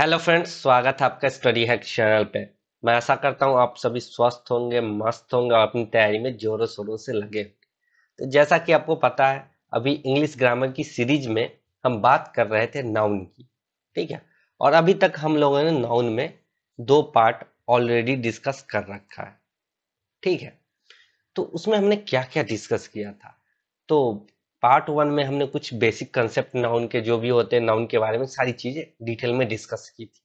hello friends स्वागत है आपका स्टडी हैक चैनल पे मैं ऐसा करता हूँ आप सभी स्वस्थ होंगे मस्त होंगे और अपनी तैयारी में जोरों शोरों से लगे होंगे तो जैसा कि आपको पता है अभी इंग्लिश ग्रामर की सीरीज में हम बात कर रहे थे नाउन की ठीक है और अभी तक हम लोगों ने नाउन में दो पार्ट ऑलरेडी डिस्कस कर रखा है ठीक है तो उसमें हमने क्या क्या डिस्कस किया था तो पार्ट वन में हमने कुछ बेसिक कंसेप्ट नाउन के जो भी होते हैं नाउन के बारे में सारी चीज़ें डिटेल में डिस्कस की थी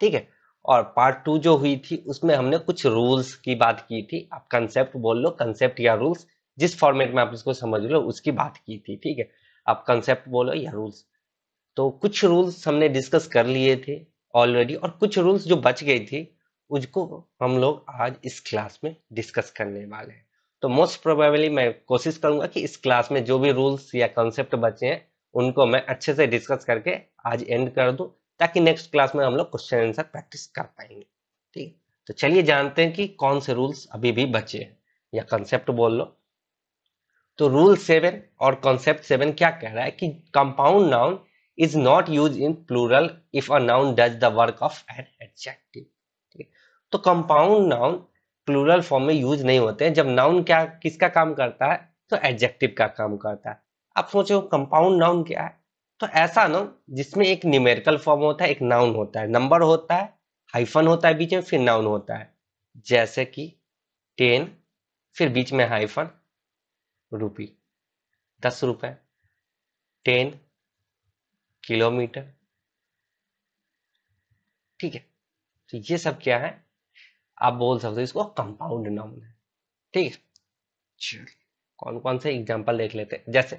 ठीक है और पार्ट टू जो हुई थी उसमें हमने कुछ रूल्स की बात की थी आप कंसेप्ट बोल लो कंसेप्ट या रूल्स जिस फॉर्मेट में आप इसको समझ लो उसकी बात की थी ठीक है आप कंसेप्ट बोलो या रूल्स तो कुछ रूल्स हमने डिस्कस कर लिए थे ऑलरेडी और कुछ रूल्स जो बच गई थी उसको हम लोग आज इस क्लास में डिस्कस करने वाले हैं तो मोस्ट प्रोबेबली मैं कोशिश करूंगा कि इस क्लास में जो भी रूल्स या कॉन्सेप्ट बचे हैं उनको मैं अच्छे से डिस्कस करके आज एंड कर दूं ताकि नेक्स्ट क्लास में हम लोग क्वेश्चन आंसर प्रैक्टिस कर पाएंगे ठीक तो चलिए जानते हैं कि कौन से रूल्स अभी भी बचे हैं या कॉन्सेप्ट बोल लो तो रूल सेवन और कॉन्सेप्ट सेवन क्या कह रहा है कि compound noun is not use in plural if a noun does the work of an adjective तो कंपाउंड नाउन प्लूरल फॉर्म में यूज नहीं होते हैं जब नाउन क्या किसका काम करता है तो एडजेक्टिव का काम करता है आप सोचे कंपाउंड नाउन क्या है तो ऐसा नाउन जिसमें एक न्यूमेरिकल फॉर्म होता है एक नाउन होता है नंबर होता है हाइफन होता है बीच में फिर नाउन होता है जैसे कि टेन फिर बीच में हाइफन रुपी दस रुपए टेन किलोमीटर ठीक है तो ये सब क्या है आप बोल सकते हो इसको कंपाउंड नाउन है ठीक है कौन कौन से एग्जाम्पल देख लेते हैं जैसे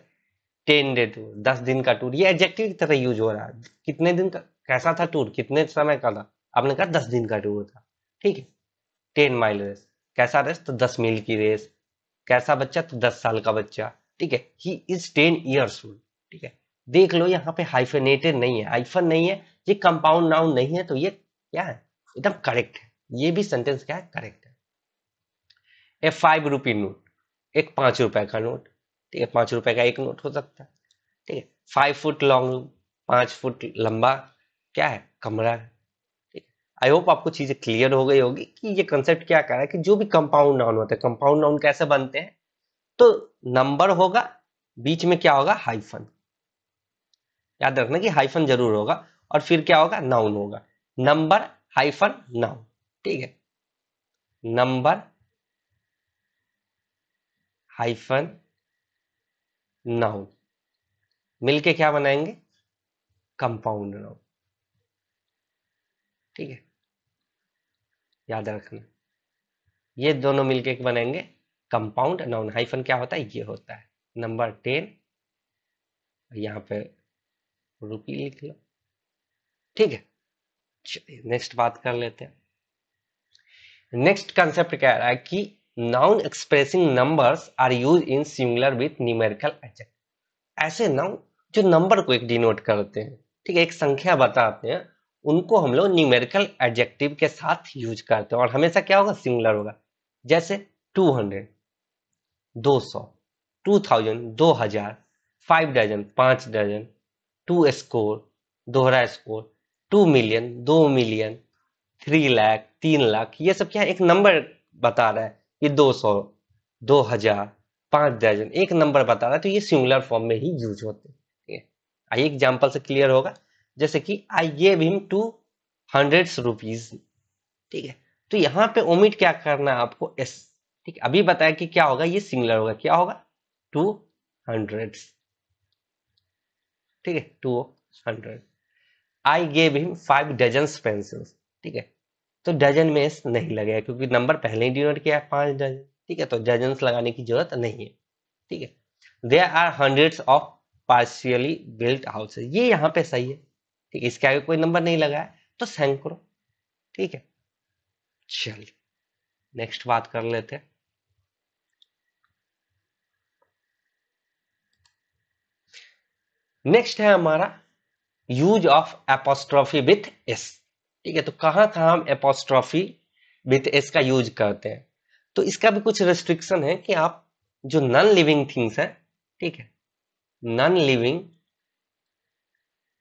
टेन डे टूर दस दिन का टूर ये एडजेक्टिव की तरह यूज हो रहा है कितने दिन का कैसा था टूर कितने समय का था आपने कहा दस दिन का टूर था ठीक है टेन माइल रेस कैसा रेस तो दस मील की रेस कैसा बच्चा तो दस साल का बच्चा ठीक है he is ten years old ठीक है देख लो यहाँ पे हाइफेनेटेड नहीं है हाइफन नहीं है ये कंपाउंड नाउन नहीं है तो ये क्या है एकदम करेक्ट है ये भी सेंटेंस क्या है करेक्ट है ए फाइव रुपी नोट एक पांच रुपए का नोट ठीक है पांच रुपए का एक नोट हो सकता है ठीक है फाइव फुट लॉन्ग पांच फुट लंबा क्या है कमरा है आई होप आपको चीजें क्लियर हो गई होगी कि ये कंसेप्ट क्या कह रहा है कि जो भी कंपाउंड नाउन होते हैं कंपाउंड नाउन कैसे बनते हैं तो नंबर होगा बीच में क्या होगा हाइफन याद रखना कि हाइफन जरूर होगा और फिर क्या होगा नाउन होगा नंबर हाइफन नाउन ठीक है नंबर हाइफन नाउन मिलके क्या बनाएंगे कंपाउंड नाउन ठीक है याद रखना ये दोनों मिलके बनाएंगे कंपाउंड नाउन हाइफन क्या होता है ये होता है नंबर टेन यहां पे रुपी लिख लो ठीक है चलिए नेक्स्ट बात कर लेते हैं नेक्स्ट कंसेप्ट कह रहा है कि noun expressing numbers are use in singular with numerical adjective ऐसे नाउन जो नंबर को एक डिनोट करते हैं ठीक है एक संख्या बताते हैं उनको हम लोग न्यूमेरिकल एडजेक्टिव के साथ यूज करते हैं और हमेशा क्या होगा सिंगुलर होगा जैसे 200, 200, 2000, 2000, 5 डजन पाँच डजन टू स्कोर दोहरा स्कोर टू मिलियन दो मिलियन थ्री लैख तीन लाख ये सब क्या है एक नंबर बता रहा है ये दो सौ दो हजार पांच दर्जन एक नंबर बता रहा है तो ये सिंगुलर फॉर्म में ही यूज होते हैं ठीक है आइए एग्जाम्पल से क्लियर होगा जैसे कि I gave him two hundred rupees ठीक है तो यहाँ पे ओमिट क्या करना है आपको एस ठीक है अभी बताया कि क्या होगा ये सिंगुलर होगा क्या होगा टू हंड्रेड ठीक है two hundred I gave him five dozen pencils ठीक है तो डजन में एस नहीं लगेगा क्योंकि नंबर पहले ही डिनोट किया है पांच डजन ठीक है तो डजन लगाने की जरूरत नहीं है ठीक है there are hundred of partially built houses ये यहाँ पे सही है ठीक है इसके आगे कोई नंबर नहीं लगा है तो सैंकड़ो ठीक है चलिए नेक्स्ट बात कर लेते हैं नेक्स्ट है हमारा use of apostrophe with S ठीक है तो कहां था हम एपोस्ट्रॉफी विथ एस का यूज करते हैं तो इसका भी कुछ रेस्ट्रिक्शन है कि आप जो नॉन लिविंग थिंग्स है ठीक है नॉन लिविंग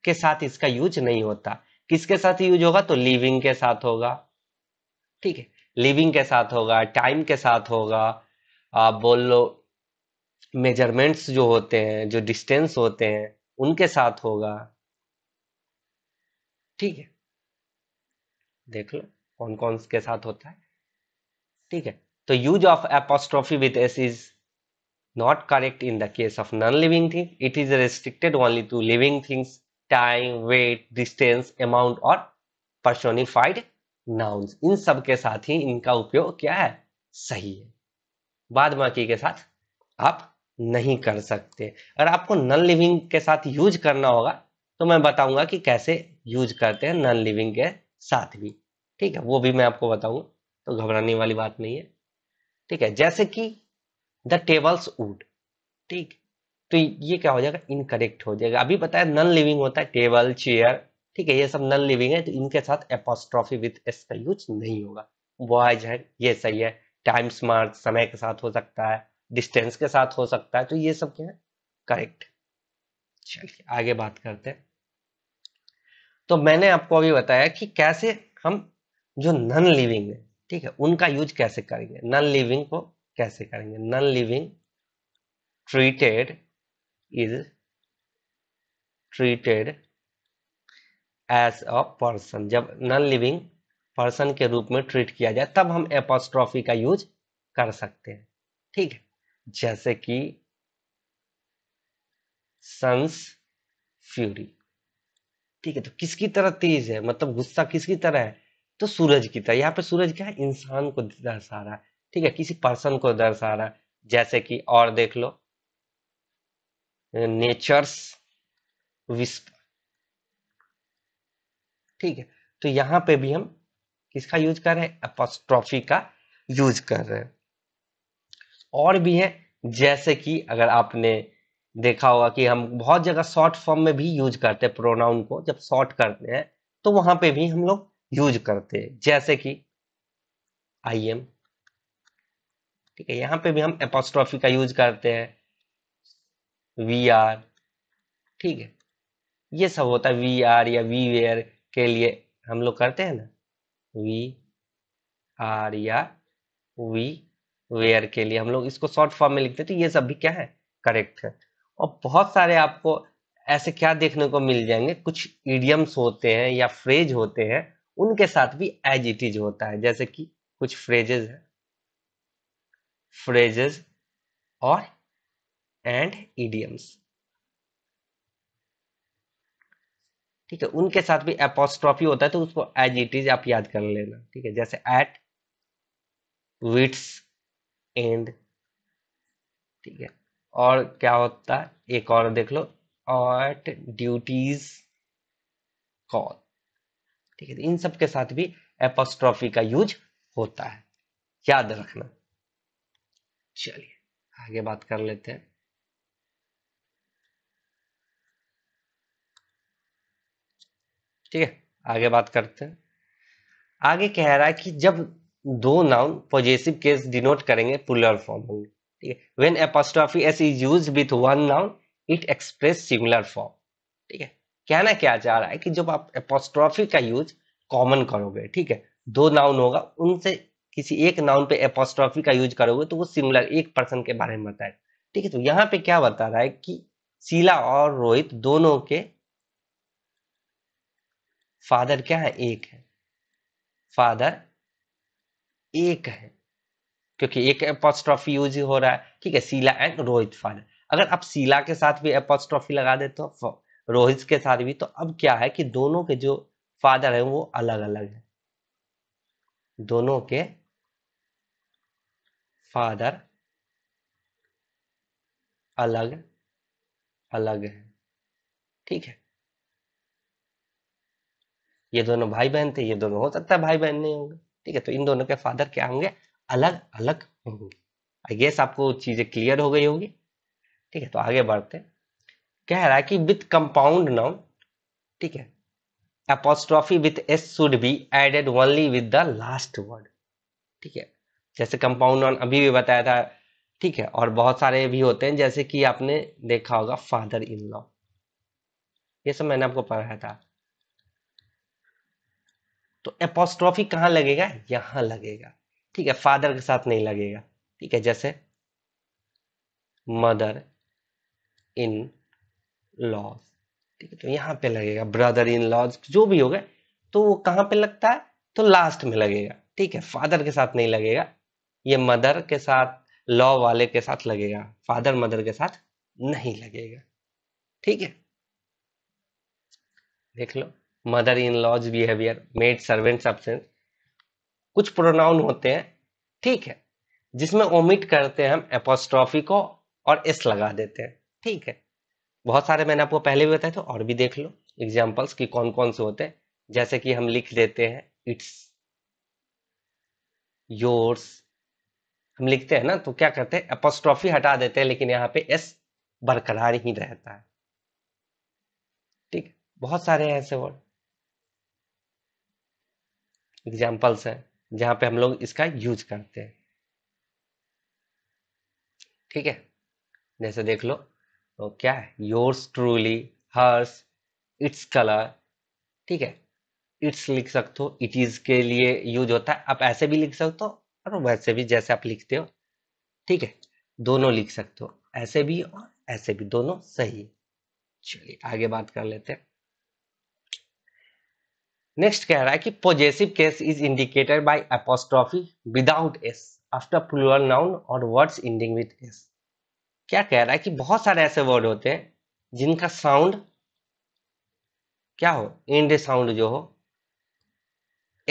के साथ इसका यूज नहीं होता किसके साथ यूज होगा तो लिविंग के साथ होगा ठीक है लिविंग के साथ होगा टाइम के साथ होगा आप बोल लो मेजरमेंट्स जो होते हैं जो डिस्टेंस होते हैं उनके साथ होगा ठीक है देख लो कौन कौन के साथ होता है ठीक है तो use of apostrophe with S is not correct in the case of non living thing it is restricted only to living things time weight distance amount और पर्सोनिफाइड नाउन्स इन सब के साथ ही इनका उपयोग क्या है सही है बाद बाकी के साथ आप नहीं कर सकते अगर आपको नॉन लिविंग के साथ यूज करना होगा तो मैं बताऊंगा कि कैसे यूज करते हैं नॉन लिविंग के साथ भी ठीक है वो भी मैं आपको बताऊंगा तो घबराने वाली बात नहीं है ठीक है जैसे कि द टेबल्स वुड ठीक तो ये क्या हो जाएगा इनकरेक्ट हो जाएगा अभी बताया नॉन लिविंग होता है टेबल चेयर ठीक है ये सब नॉन लिविंग है तो इनके साथ एपोस्ट्रॉफी विथ एस का यूज नहीं होगा वॉयज है ये सही है टाइम स्मार्ट समय के साथ हो सकता है डिस्टेंस के साथ हो सकता है तो ये सब क्या है करेक्ट चलिए आगे बात करते हैं तो मैंने आपको अभी बताया कि कैसे हम जो नॉन लिविंग है ठीक है उनका यूज कैसे करेंगे नॉन लिविंग को कैसे करेंगे non living treated is treated as a person जब नॉन लिविंग पर्सन के रूप में ट्रीट किया जाए तब हम एपोस्ट्रॉफी का यूज कर सकते हैं ठीक है जैसे कि सन्स फ्यूरी ठीक है तो किसकी तरह तेज है मतलब गुस्सा किसकी तरह है तो सूरज की तरह यहाँ पे सूरज क्या है इंसान को दर्शा रहा है ठीक है किसी पर्सन को दर्शा रहा है जैसे कि और देख लो नेचर्स विस्प ठीक है तो यहाँ पे भी हम किसका यूज कर रहे हैं अपोस्ट्रॉफी का यूज कर रहे हैं और भी है जैसे कि अगर आपने देखा होगा कि हम बहुत जगह शॉर्ट फॉर्म में भी यूज करते हैं प्रोनाउन को जब शॉर्ट करते हैं तो वहां पे भी हम लोग यूज करते हैं जैसे कि आई एम ठीक है यहां पे भी हम एपोस्ट्रॉफी का यूज करते हैं वी आर ठीक है ये सब होता है वी आर या वी वेयर के लिए हम लोग करते हैं ना वी आर या वी वेयर के लिए हम लोग इसको शॉर्ट फॉर्म में लिखते हैं तो ये सब भी क्या है करेक्ट है और बहुत सारे आपको ऐसे क्या देखने को मिल जाएंगे कुछ ईडियम्स होते हैं या फ्रेज होते हैं उनके साथ भी एज इट इज होता है जैसे कि कुछ फ्रेजेस है फ्रेजेस और एंड ईडियम्स ठीक है उनके साथ भी एपोस्ट्रॉफी होता है तो उसको एज इट इज आप याद कर लेना ठीक है जैसे एट विट्स एंड ठीक है और क्या होता है एक और देख लो ऑट ड्यूटीज कॉल ठीक है तो इन सब के साथ भी एपोस्ट्रॉफी का यूज होता है याद रखना चलिए आगे बात कर लेते हैं ठीक है आगे बात करते हैं आगे कह रहा है कि जब दो नाउन पॉजिटिव केस डिनोट करेंगे पुलर फॉर्म होंगे ठीक है when apostrophe S is use with one noun it express similar form ठीक है कहना क्या चाह रहा है कि जब आप एपोस्ट्रॉफी का यूज कॉमन करोगे ठीक है दो नाउन होगा उनसे किसी एक नाउन पे एपोस्ट्रॉफी का यूज करोगे तो वो सिमिलर एक पर्सन के बारे में बताए ठीक है तो यहाँ पे क्या बता रहा है कि शीला और रोहित दोनों के फादर क्या है एक है फादर एक है क्योंकि एक एपोस्ट्रॉफी यूज हो रहा है ठीक है सीला एंड रोहित फादर अगर आप सीला के साथ भी एपोस्ट्रॉफी लगा दे तो रोहित के साथ भी तो अब क्या है कि दोनों के जो फादर है वो अलग अलग है दोनों के फादर अलग अलग है ठीक है ये दोनों भाई बहन थे ये दोनों हो सकता है भाई बहन नहीं होंगे ठीक है तो इन दोनों के फादर क्या होंगे अलग अलग होंगी आई गेस आपको चीजें क्लियर हो गई होगी ठीक है तो आगे बढ़ते कह रहा है कि विथ कंपाउंड नाउन ठीक है apostrophe with S should be added only with the last word ठीक है जैसे कंपाउंड नाउन अभी भी बताया था ठीक है और बहुत सारे भी होते हैं जैसे कि आपने देखा होगा फादर इन लॉ ये सब मैंने आपको पढ़ाया था तो एपोस्ट्रॉफी कहां लगेगा यहां लगेगा ठीक है फादर के साथ नहीं लगेगा ठीक है जैसे मदर इन लॉज ठीक है तो यहां पे लगेगा ब्रदर इन लॉज जो भी होगा तो वो कहां पे लगता है तो लास्ट में लगेगा ठीक है फादर के साथ नहीं लगेगा ये मदर के साथ लॉ वाले के साथ लगेगा फादर मदर के साथ नहीं लगेगा ठीक है देख लो mother in law's behaviour maid servant's absence कुछ प्रोनाउन होते हैं ठीक है जिसमें ओमिट करते हैं हम एपोस्ट्रॉफी को और एस लगा देते हैं ठीक है बहुत सारे मैंने आपको पहले भी बताए थे और भी देख लो एग्जाम्पल्स की कौन कौन से होते हैं जैसे कि हम लिख देते हैं इट्स योर्स हम लिखते हैं ना तो क्या करते हैं एपोस्ट्रॉफी हटा देते हैं लेकिन यहाँ पे एस बरकरार ही रहता है ठीक बहुत सारे हैं ऐसे वर्ड एग्जाम्पल्स हैं जहां पे हम लोग इसका यूज करते हैं ठीक है जैसे देख लो तो क्या है yours truly hers its colour ठीक है इट्स लिख सकते हो इट इज के लिए यूज होता है आप ऐसे भी लिख सकते हो और वैसे भी जैसे आप लिखते हो ठीक है दोनों लिख सकते हो ऐसे भी और ऐसे भी दोनों सही चलिए आगे बात कर लेते हैं नेक्स्ट कह रहा है कि positive case is indicated by apostrophe without S after plural noun और वर्ड्स एंडिंग विद एस क्या कह रहा है कि बहुत सारे ऐसे वर्ड होते हैं जिनका साउंड क्या हो एंड साउंड जो हो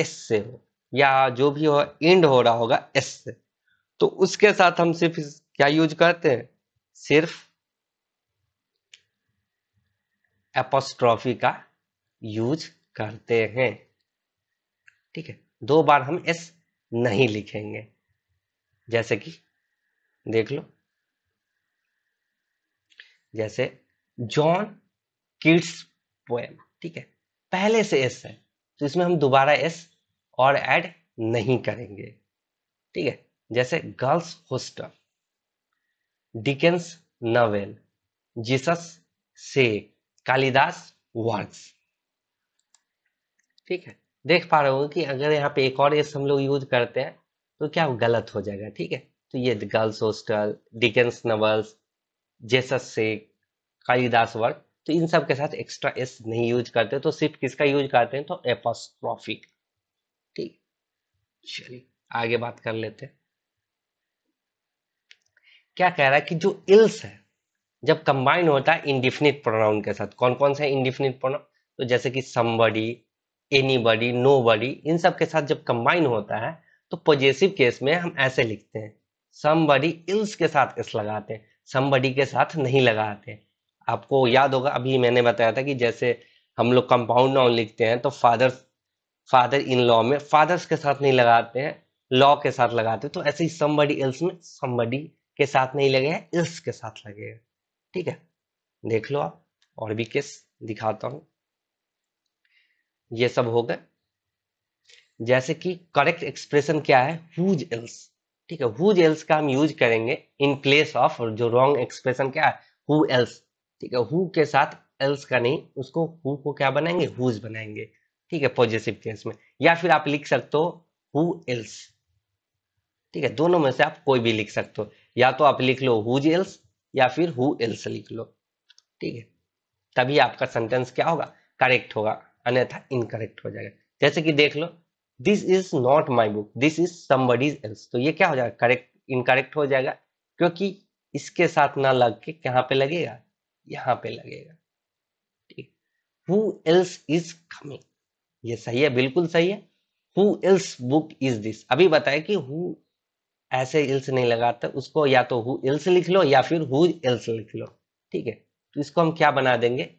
एस से हो या जो भी हो एंड हो रहा होगा एस से तो उसके साथ हम सिर्फ क्या यूज करते हैं सिर्फ एपोस्ट्रॉफी का यूज करते हैं ठीक है दो बार हम एस नहीं लिखेंगे जैसे कि देख लो जैसे जॉन किड्स पोएम ठीक है पहले से एस है तो इसमें हम दोबारा एस और ऐड नहीं करेंगे ठीक है जैसे girls hostel Dickens novel Jesus से कालिदास वर्क्स ठीक है देख पा रहे हो कि अगर यहाँ पे एक और एस हम लोग यूज करते हैं तो क्या वो गलत हो जाएगा ठीक है तो ये girls hostel Dickens novels Jesus से कालिदास वर्क तो इन सब के साथ एक्स्ट्रा एस नहीं यूज करते तो सिर्फ किसका यूज करते हैं तो एपोस्ट्रॉफिक ठीक चलिए आगे बात कर लेते हैं क्या कह रहा है कि जो इल्स है जब कंबाइन होता है इनडिफिनिट प्रोनाउन के साथ कौन कौन सा इनडिफिनिट प्रोनाउन तो जैसे कि somebody anybody nobody इन सब के साथ जब कंबाइन होता है तो पॉजिटिव केस में हम ऐसे लिखते हैं समबडी इल्स के साथ इस लगाते हैं समबडी के साथ नहीं लगाते आपको याद होगा अभी मैंने बताया था कि जैसे हम लोग कंपाउंड नाउन लिखते हैं तो फादर फादर इन लॉ में फादर्स के साथ नहीं लगाते हैं लॉ के साथ लगाते हैं तो ऐसे ही समबडी इल्स में समबडी के साथ नहीं लगे हैं इल्स के साथ लगे हैं ठीक है देख लो आप और भी केस दिखाता हूँ ये सब हो गए जैसे कि करेक्ट एक्सप्रेशन क्या है हुज एल्स ठीक है हुज एल्स का हम यूज करेंगे इन प्लेस ऑफ जो रॉन्ग एक्सप्रेशन क्या है हु एल्स ठीक है हु के साथ एल्स का नहीं उसको हु को क्या बनाएंगे हुज बनाएंगे ठीक है पॉजिटिव केस में या फिर आप लिख सकते हो हु एल्स ठीक है दोनों में से आप कोई भी लिख सकते हो या तो आप लिख लो हुज एल्स या फिर हु एल्स लिख लो ठीक है तभी आपका सेंटेंस क्या होगा करेक्ट होगा अन्यथा इनकरेक्ट हो जाएगा जैसे कि देख लो this is not my book this is somebody's else तो ये क्या हो जाएगा करेक्ट इनकरेक्ट हो जाएगा क्योंकि इसके साथ ना लग के कहाँ पे लगेगा यहाँ पे लगेगा ठीक हु एल्स इज कमिंग ये सही है बिल्कुल सही है who else book is this अभी बताए कि हु ऐसे इल्स नहीं लगाते उसको या तो हु इल्स लिख लो या फिर हु इल्स लिख लो ठीक है तो इसको हम क्या बना देंगे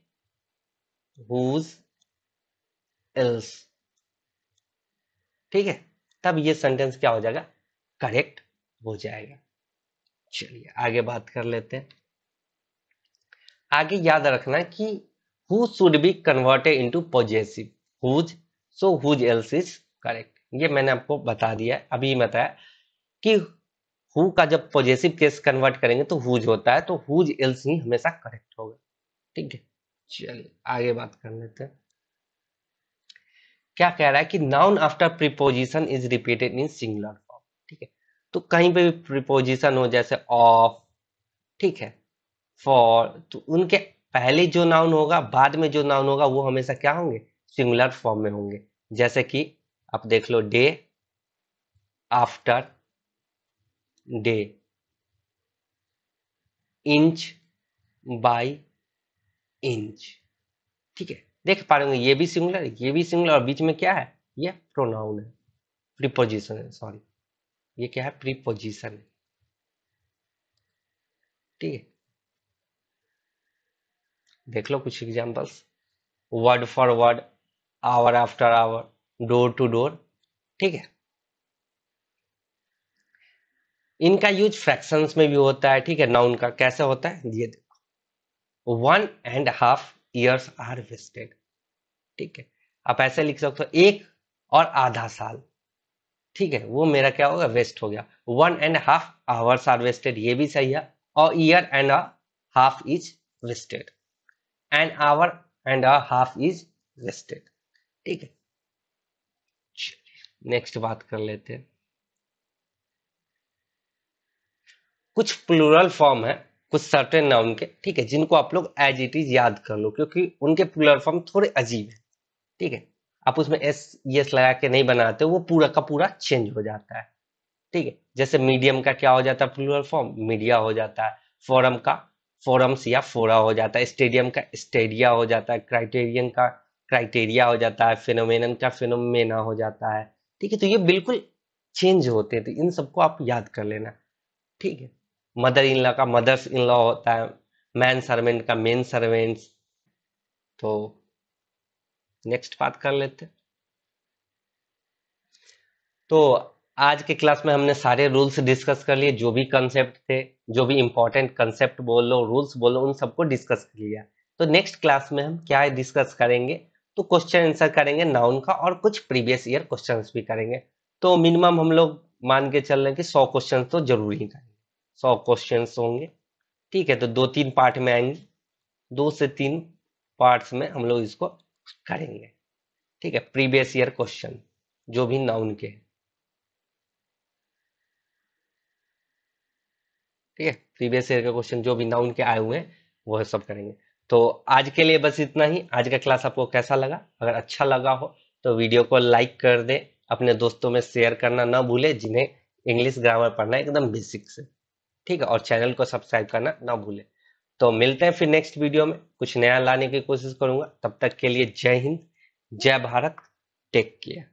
हुज एल्स ठीक है तब ये सेंटेंस क्या हो जाएगा करेक्ट हो जाएगा चलिए आगे बात कर लेते हैं आगे याद रखना कि who should be converted into positive whose so whose else is correct ये मैंने आपको बता दिया अभी बताया कि हु का जब पॉजिटिव केस कन्वर्ट करेंगे तो हुज होता है तो हुज एल्स ही हमेशा करेक्ट होगा ठीक है चलिए आगे बात कर लेते हैं क्या कह रहा है कि noun after preposition is repeated in singular form ठीक है तो कहीं पे भी प्रिपोजिशन हो जैसे ऑफ ठीक है फॉर तो उनके पहले जो नाउन होगा बाद में जो नाउन होगा वो हमेशा क्या होंगे सिंगुलर फॉर्म में होंगे जैसे कि आप देख लो day after day inch by inch ठीक है देख पा रहे होंगे ये भी सिंगुलर ये भी सिंगुलर और बीच में क्या है ये प्रोनाउन है प्रीपोजिशन है सॉरी ये क्या है प्रीपोजिशन है ठीक है देख लो कुछ examples word for word hour after hour door to door ठीक है इनका यूज फ्रैक्शंस में भी होता है ठीक है नाउन का कैसे होता है ये देखो one and half years are wasted ठीक है आप ऐसे लिख सकते हो एक और आधा साल ठीक है वो मेरा क्या होगा वेस्ट हो गया one and half hours are wasted ये भी सही है और year and a half is wasted an hour and a half is wasted ठीक है नेक्स्ट बात कर लेते हैं कुछ प्लूरल फॉर्म है कुछ सर्टेन नाउन के ठीक है जिनको आप लोग एज इट इज याद कर लो क्योंकि उनके पुलर फॉर्म थोड़े अजीब है ठीक है आप उसमें एस यस लगा के नहीं बनाते वो पूरा का पूरा चेंज हो जाता है ठीक है जैसे मीडियम का क्या हो जाता है प्लूरल फॉर्म मीडिया हो जाता है फोरम का फोरम्स या फोरा हो जाता है स्टेडियम का स्टेडिया हो जाता है क्राइटेरियन का क्राइटेरिया हो जाता है फिनोमेन का फिनोमेना हो जाता है ठीक है तो ये बिल्कुल चेंज होते हैं तो इन सबको आप याद कर लेना ठीक है मदर इन लॉ का मदर्स इन लॉ होता है मैन सर्वेंट का मेन सर्वेंट्स तो नेक्स्ट बात कर लेते तो आज के क्लास में हमने सारे रूल्स डिस्कस कर लिए जो भी कंसेप्ट थे जो भी इंपॉर्टेंट कंसेप्ट बोलो रूल्स बोलो उन सबको डिस्कस कर लिया तो नेक्स्ट क्लास में हम क्या डिस्कस करेंगे तो क्वेश्चन आंसर करेंगे नाउन का और कुछ प्रीवियस ईयर क्वेश्चंस भी करेंगे तो मिनिमम हम लोग मान के चल रहे हैं कि सौ क्वेश्चन तो जरूरी करेंगे सौ क्वेश्चन होंगे ठीक है तो दो तीन पार्ट में आएंगे दो से तीन पार्ट्स में हम लोग इसको करेंगे ठीक है प्रीवियस ईयर क्वेश्चन जो भी नाउन के ठीक है प्रीवियस ईयर के क्वेश्चन जो भी नाउन के आए हुए हैं वह सब करेंगे तो आज के लिए बस इतना ही आज का क्लास आपको कैसा लगा अगर अच्छा लगा हो तो वीडियो को लाइक कर दे अपने दोस्तों में शेयर करना ना भूले जिन्हें इंग्लिश ग्रामर पढ़ना एकदम बेसिक से ठीक है और चैनल को सब्सक्राइब करना ना भूलें तो मिलते हैं फिर नेक्स्ट वीडियो में कुछ नया लाने की कोशिश करूंगा तब तक के लिए जय हिंद जय भारत टेक केयर